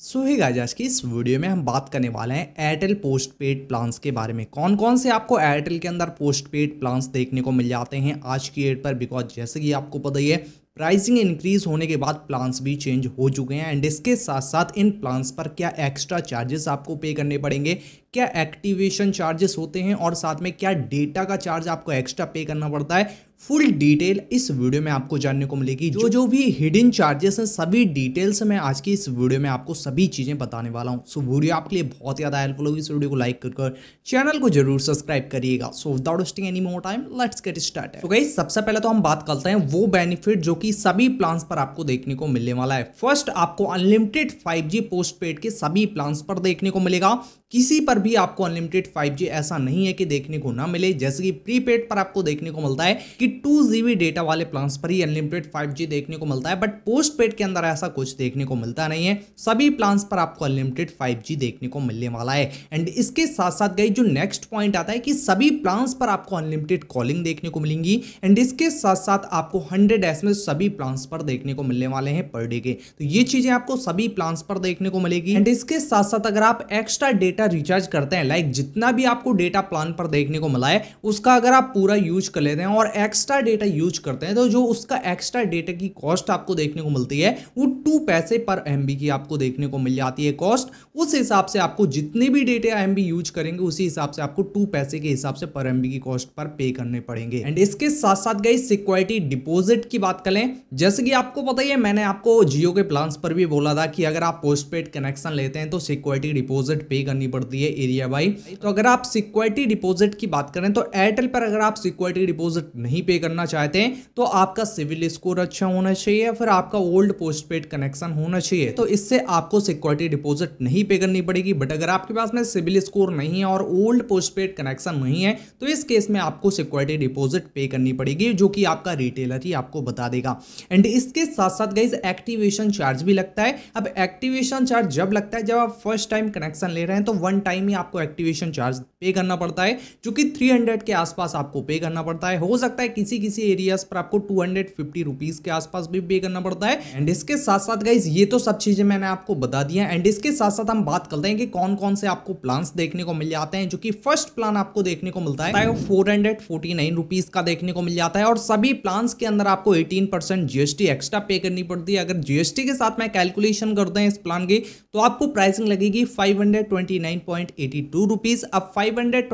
सो ही guys आज की इस वीडियो में हम बात करने वाले हैं एयरटेल पोस्ट पेड प्लान्स के बारे में कौन कौन से आपको एयरटेल के अंदर पोस्ट पेड प्लान्स देखने को मिल जाते हैं आज की डेट पर बिकॉज जैसे कि आपको पता ही है प्राइसिंग इंक्रीज होने के बाद प्लान्स भी चेंज हो चुके हैं एंड इसके साथ साथ इन प्लान्स पर क्या एक्स्ट्रा चार्जेस आपको पे करने पड़ेंगे क्या एक्टिवेशन चार्जेस होते हैं और साथ में क्या डेटा का चार्ज आपको एक्स्ट्रा पे करना पड़ता है फुल डिटेल इस वीडियो में आपको जानने को मिलेगी जो जो भी हिडन चार्जेस हैं सभी डिटेल्स मैं आज की इस वीडियो में आपको सभी चीज़ें बताने वाला हूँ सो वीडियो आपके लिए बहुत ज़्यादा हेल्पफुल होगी इस वीडियो को लाइक कर चैनल को जरूर सब्सक्राइब करिएगा so without wasting any more time let's get start तो गई सबसे पहले तो हम बात करते हैं वो बेनिफिट जो कि सभी प्लान पर आपको देखने को मिलने वाला है फर्स्ट आपको unlimited five G postpaid के सभी प्लान पर देखने को मिलेगा किसी पर भी आपको अनलिमिटेड फाइव ऐसा नहीं है कि देखने को ना मिले जैसे कि प्रीपेड पर आपको देखने को मिलता है कि टू जीबी डेटा वाले प्लान पर ही अनलिमिटेड फाइव देखने को मिलता है बट पोस्ट पेड के अंदर ऐसा कुछ देखने को मिलता नहीं है सभी प्लान पर आपको अनलिमिटेड फाइव देखने को मिलने वाला है एंड इसके साथ साथ गई जो नेक्स्ट पॉइंट आता है कि सभी प्लान पर आपको अनलिमिटेड कॉलिंग देखने को मिलेंगी एंड इसके साथ साथ आपको हंड्रेड एस सभी प्लान पर देखने को मिलने वाले हैं पर डे के तो ये चीजें आपको सभी प्लान पर देखने को मिलेगी एंड इसके साथ साथ अगर आप एक्स्ट्रा डेटा रिचार्ज करते हैं लाइक जितना भी आपको डेटा प्लान पर देखने को मिला है उसका अगर आप पूरा यूज कर लेते हैं और एक्स एक्स्ट्रा डेटा यूज करते हैं तो जो उसका एक्स्ट्रा डेटा की कॉस्ट आपको देखने को मिलती है वो टू पैसे पर एम की आपको देखने को मिल जाती है कॉस्ट उस हिसाब से आपको जितने भी डेटा एम यूज करेंगे उसी हिसाब से आपको टू पैसे के हिसाब से पर एम की कॉस्ट पर पे करने पड़ेंगे एंड इसके साथ साथ गई सिक्योरिटी डिपोजिट की बात करें जैसे कि आपको पता ही है मैंने आपको जियो के प्लान पर भी बोला था कि अगर आप पोस्ट कनेक्शन लेते हैं तो सिक्योरिटी डिपोजिट पे करनी पड़ती है एरिया वाइज तो अगर आप सिक्योरिटी डिपोजिट की बात करें तो एयरटेल पर अगर आप सिक्योरिटी डिपोजिट नहीं पे करना चाहते हैं तो आपका सिविल स्कोर अच्छा होना चाहिए या फिर आपका ओल्ड पोस्ट पेड कनेक्शन होना चाहिए तो इससे आपको सिक्योरिटी डिपॉजिट नहीं पे करनी पड़ेगी बट अगर आपके पास में सिविल स्कोर नहीं है और ओल्ड पोस्ट पेड कनेक्शन नहीं है तो इस केस में आपको सिक्योरिटी डिपॉजिट पे करनी पड़ेगी जो कि आपका रिटेलर ही आपको बता देगा एंड इसके साथ साथ गई एक्टिवेशन चार्ज भी लगता है अब एक्टिवेशन चार्ज जब लगता है जब आप फर्स्ट टाइम कनेक्शन ले रहे हैं तो वन टाइम ही आपको एक्टिवेशन चार्ज पे करना पड़ता है जो कि 300 के आसपास आपको पे करना पड़ता है हो सकता है किसी किसी एरियाज पर आपको 250 रुपीस के आसपास भी पे करना पड़ता है एंड इसके साथ साथ गाइज ये तो सब चीजें मैंने आपको बता दिया एंड इसके साथ साथ हम बात करते हैं कि कौन कौन से आपको प्लान देखने को मिल जाते हैं जो कि फर्स्ट प्लान आपको देखने को मिलता है four hundred forty nine rupees का देखने को मिल जाता है और सभी प्लान के अंदर आपको एटीन परसेंट जीएसटी एक्स्ट्रा पे करनी पड़ती है अगर जीएसटी के साथ मैं कैलकुलेशन करते हैं इस प्लान की तो आपको प्राइसिंग लगेगी five hundred twenty nine point eighty two rupees अब फाइव फाइव हंड्रेड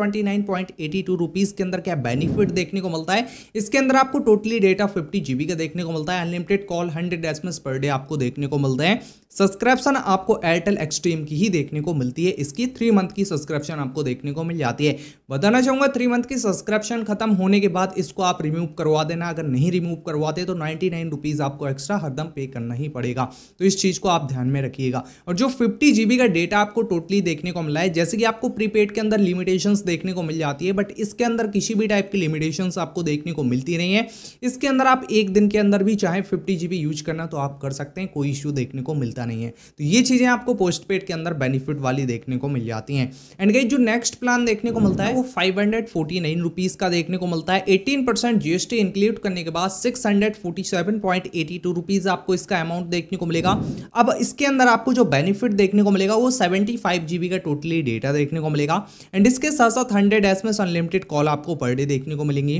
के अंदर क्या बेनिफिट देखने को मिलता है इसके अंदर आपको टोटली डेटा फिफ्टी जीबी का देखने को मिलता है unlimited call hundred S per day आपको देखने को मिलते हैं सब्सक्रिप्शन आपको एयरटेल एक्सट्रीम की ही देखने को मिलती है इसकी थ्री मंथ की सब्सक्रिप्शन आपको देखने को मिल जाती है बताना चाहूंगा थ्री मंथ की सब्सक्रिप्शन खत्म होने के बाद इसको आप रिमूव करवा देना अगर नहीं रिमूव करवाते तो नाइन्टी नाइन रुपीज़ आपको एक्स्ट्रा हरदम पे करना ही पड़ेगा तो इस चीज़ को आप ध्यान में रखिएगा और जो फिफ्टी का डेटा आपको टोटली देखने को मिला है जैसे कि आपको प्रीपेड के अंदर लिमिट लिमिटेशंस देखने को मिल जाती है बट इसके अंदर किसी भी टाइप की लिमिटेशंस आपको देखने को मिलती नहीं है इसके अंदर आप एक दिन के अंदर भी चाहे फिफ्टी जी यूज करना तो आप कर सकते हैं कोई इश्यू देखने को मिलता नहीं है तो ये चीज़ें आपको पोस्ट पेड के अंदर बेनिफिट वाली देखने को मिल जाती हैं एंड गई जो नेक्स्ट प्लान देखने को मिलता है वो फाइव का देखने को मिलता है एटीन परसेंट इंक्लूड करने के बाद सिक्स हंड्रेड आपको इसका अमाउंट देखने को मिलेगा अब इसके अंदर आपको जो बेनिफिट देखने को मिलेगा वो सेवेंटी फाइव जी का टोटली डेटा देखने को मिलेगा एंड इसके साथ साथ हंड्रेड एस अनलिमिटेड कॉल आपको पर डे देखने को मिलेंगी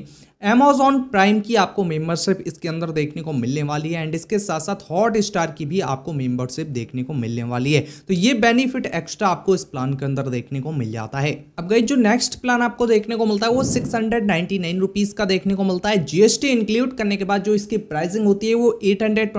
Amazon प्राइम की आपको मेंबरशिप इसके अंदर देखने को मिलने वाली है एंड इसके साथ साथ हॉट स्टार की भी आपको मेंबरशिप देखने को मिलने वाली है तो ये बेनिफिट एक्स्ट्रा आपको इस प्लान के अंदर देखने को मिल जाता है अब गई जो नेक्स्ट प्लान आपको देखने को मिलता है वो सिक्स हंड्रेड का देखने को मिलता है जीएसटी इंक्लूड करने के बाद जो इसकी प्राइसिंग होती है वो एट हंड्रेड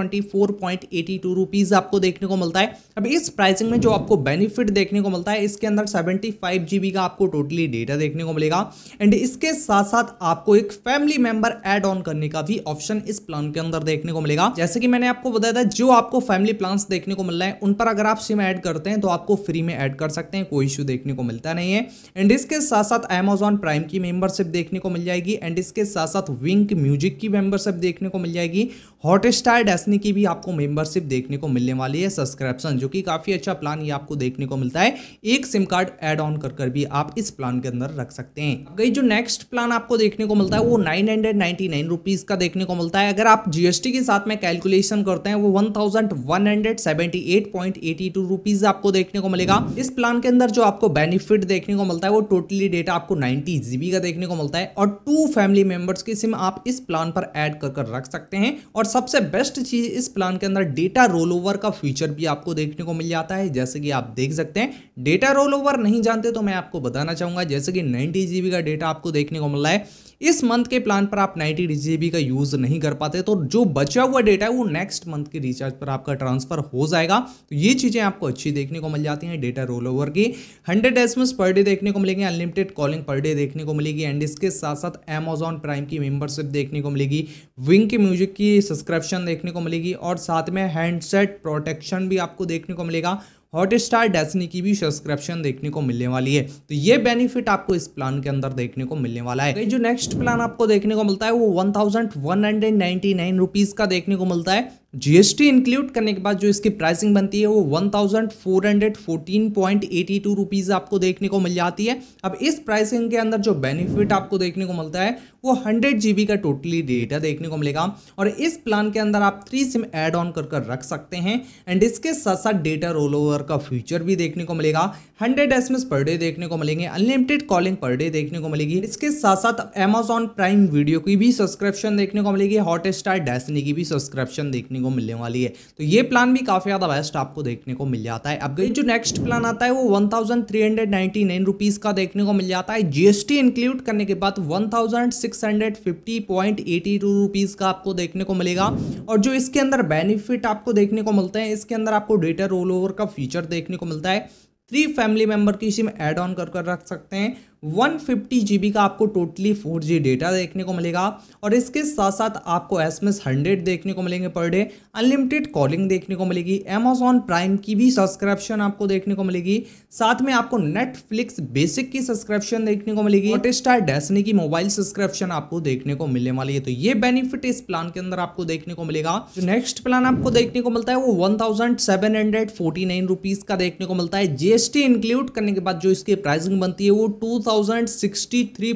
आपको देखने को मिलता है अब इस प्राइसिंग में जो आपको बेनिफिट देखने को मिलता है इसके अंदर सेवेंटी का आपको टोटली डेटा देखने को मिलेगा एंड इसके साथ साथ आपको एक फैमिली मेंबर एड ऑन करने का भी ऑप्शन इस प्लान के अंदर देखने को मिलेगा जैसे कि मैंने आपको बताया था जो आपको फैमिली प्लान देखने को मिल रहा है उन पर अगर आप सिम ऐड करते हैं तो आपको फ्री में ऐड कर सकते हैं कोई इश्यू देखने को मिलता नहीं है एंड इसके साथ साथ एमेजोन प्राइम की मेंबरशिप देखने को मिल जाएगी एंड इसके साथ साथ विंक म्यूजिक की मेंबरशिप देखने को मिल जाएगी हॉटस्टार डेस्नी की भी आपको मेंबरशिप देखने को मिलने वाली है सब्सक्रिप्शन जो कि काफ़ी अच्छा प्लान ये आपको देखने को मिलता है एक सिम कार्ड एड ऑन कर, भी आप इस प्लान के अंदर रख सकते हैं जो नेक्स्ट प्लान आपको देखने को मिलता है वो वो nine hundred ninety nine rupees का देखने को मिलता है अगर आप जीएसटी के साथ में कैलकुलेशन करते हैं वो one thousand one hundred seventy eight point eighty two rupees आपको देखने को मिलेगा इस प्लान के अंदर जो आपको बेनिफिट देखने को मिलता है वो टोटली डेटा आपको नाइनटी जीबी का देखने को मिलता है और टू फैमिली मेंबर्स की सिम आप इस प्लान पर एड कर कर रख सकते हैं और सबसे बेस्ट चीज़ इस प्लान के अंदर डेटा रोल ओवर का फीचर भी आपको देखने को मिल जाता है जैसे कि आप देख सकते हैं डेटा रोल ओवर नहीं जानते तो मैं आपको बताना चाहूंगा जैसे कि नाइनटी जीबी का डेटा आपको देखने को मिल रहा है इस मंथ के प्लान पर आप नाइन्टी जी का यूज़ नहीं कर पाते तो जो बचा हुआ डेटा है वो नेक्स्ट मंथ के रिचार्ज पर आपका ट्रांसफर हो जाएगा तो ये चीज़ें आपको अच्छी देखने को मिल जाती हैं डेटा रोल ओवर की हंड्रेड एस पर डे देखने को मिलेंगे अनलिमिटेड कॉलिंग पर डे देखने को मिलेगी एंड इसके साथ साथ एमेजॉन प्राइम की मेंबरशिप देखने को मिलेगी विंग के म्यूजिक की सब्सक्रिप्शन देखने को मिलेगी और साथ में हैंडसेट प्रोटेक्शन भी आपको देखने को मिलेगा हॉटस्टार डेस्नी की भी सब्सक्रिप्शन देखने को मिलने वाली है तो ये बेनिफिट आपको इस प्लान के अंदर देखने को मिलने वाला है तो जो नेक्स्ट प्लान आपको देखने को मिलता है वो one thousand one hundred nine rupees का देखने को मिलता है जीएसटी इंक्लूड करने के बाद जो इसकी प्राइसिंग बनती है वो 1414.82 रुपीस आपको देखने को मिल जाती है अब इस प्राइसिंग के अंदर जो बेनिफिट आपको देखने को मिलता है वो हंड्रेड जी का टोटली डेटा देखने को मिलेगा और इस प्लान के अंदर आप थ्री सिम एड ऑन कर रख सकते हैं एंड इसके साथ साथ डेटा रोल ओवर का फ्यूचर भी देखने को मिलेगा हंड्रेड एस पर डे देखने को मिलेंगे अनलिमिटेड कॉलिंग पर डे देखने को मिलेगी इसके साथ साथ एमेजॉन प्राइम वीडियो की भी सब्सक्रिप्शन देखने को मिलेगी हॉट स्टार डेस्नी की भी सब्सक्रिप्शन देखने को मिलने वाली है तो ये प्लान भी काफी ज्यादा बेस्ट आपको देखने को मिल जाता है अब जो नेक्स्ट प्लान आता है वो one thousand three hundred nine rupees का देखने को मिल जाता है जीएसटी इंक्लूड करने के बाद one thousand six six rupees का आपको देखने को मिलेगा और जो इसके अंदर बेनिफिट आपको देखने को मिलते हैं इसके अंदर आपको डेटा रोल ओवर का फीचर देखने को मिलता है थ्री फैमिली मेंबर की सिम ऐड ऑन कर कर रख सकते हैं वन फिफ्टी का आपको टोटली फोर जी डेटा देखने को मिलेगा और इसके साथ साथ आपको एस एम देखने को मिलेंगे पर डे अनलिमिटेड कॉलिंग देखने को मिलेगी अमेजॉन प्राइम की भी सब्सक्रिप्शन आपको देखने को मिलेगी साथ में आपको नेटफ्लिक्स बेसिक की सब्सक्रिप्शन देखने को मिलेगी और स्टार डेस्नी की मोबाइल सब्सक्रिप्शन आपको देखने को मिलने वाली है तो ये बेनिफिट इस प्लान के अंदर आपको देखने को मिलेगा जो नेक्स्ट प्लान आपको देखने को मिलता है वो one thousand seven hundred forty nine rupees का देखने को मिलता है जीएसटी इंक्लूड करने के बाद जो इसकी प्राइसिंग बनती है वो टू थाउजेंड सिक्सटी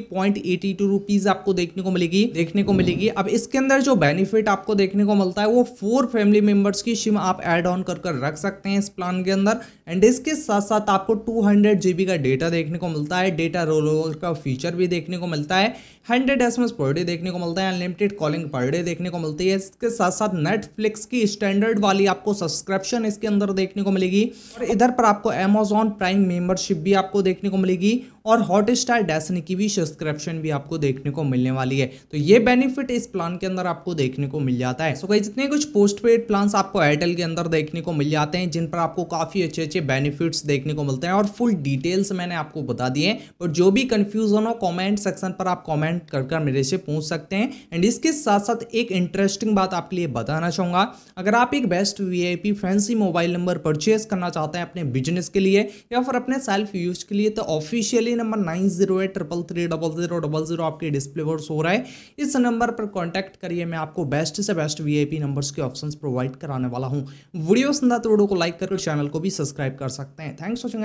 आपको देखने को मिलेगी देखने को मिलेगी अब इसके अंदर जो बेनिफिट आपको देखने को मिलता है वो फोर फैमिली मेंबर्स की सिम आप एड ऑन कर कर रख सकते हैं इस प्लान के अंदर एंड इसके साथ साथ आपको टू हंड्रेड जीबी का डेटा देखने को मिलता है डेटा रोल का फीचर भी देखने को मिलता है hundred S M S per day देखने को मिलता है अनलिमिटेड कॉलिंग पर डे देखने को मिलती है इसके साथ साथ नेटफ्लिक्स की स्टैंडर्ड वाली आपको सब्सक्रिप्शन इसके अंदर देखने को मिलेगी और इधर पर आपको अमेजॉन प्राइम मेंबरशिप भी आपको देखने को मिलेगी और हॉटस्टार डेसनी की भी सब्सक्रिप्शन भी आपको देखने को मिलने वाली है तो ये बेनिफिट इस प्लान के अंदर आपको देखने को मिल जाता है सो so, जितने कुछ पोस्ट पेड प्लान आपको एयरटेल के अंदर देखने को मिल जाते हैं जिन पर आपको काफ़ी अच्छे अच्छे बेनिफिट्स देखने को मिलते हैं और फुल डिटेल्स मैंने आपको बता दिए और जो भी कंफ्यूजन हो कॉमेंट सेक्शन पर आप कॉमेंट कर कर मेरे से पूछ सकते हैं एंड इसके साथ साथ एक इंटरेस्टिंग बात आपके लिए बताना चाहूंगा अगर आप एक best VIP fancy mobile number purchase करना चाहते हैं अपने बिजनेस के लिए या फिर अपने सेल्फ यूज के लिए तो ऑफिशियली नंबर नाइन आपके डिस्प्ले पर शो रहा है इस नंबर पर कॉन्टैक्ट करिए मैं आपको बेस्ट से बेस्ट वी नंबर्स के ऑप्शन प्रोवाइड कराने वाला हूँ वीडियो सुंदर तो वीडियो को लाइक करके चैनल को भी सब्सक्राइब कर सकते हैं थैंक्स वॉचिंग